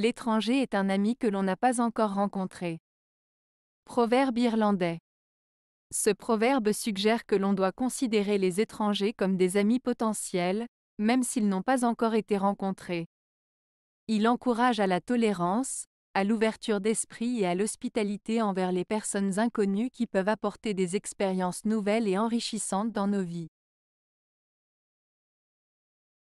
L'étranger est un ami que l'on n'a pas encore rencontré. Proverbe irlandais. Ce proverbe suggère que l'on doit considérer les étrangers comme des amis potentiels, même s'ils n'ont pas encore été rencontrés. Il encourage à la tolérance, à l'ouverture d'esprit et à l'hospitalité envers les personnes inconnues qui peuvent apporter des expériences nouvelles et enrichissantes dans nos vies.